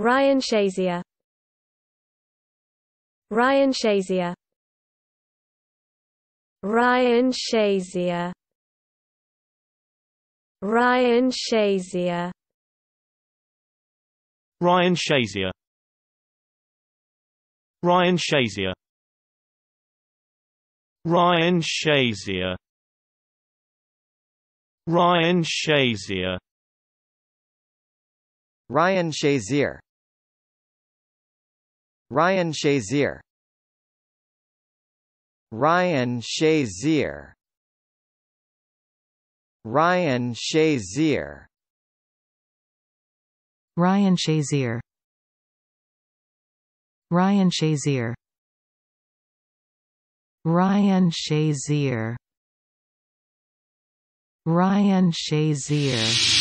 Ryan Shazier Ryan Shazier Ryan Shazier Ryan Shazier Ryan Shazier Ryan Shazier Ryan Shazier Ryan Shazier Ryan Shazier Ryan Shazier Ryan Shazier Ryan Shazier Ryan Shazier Ryan Shazier Ryan Shazier Ryan Shazier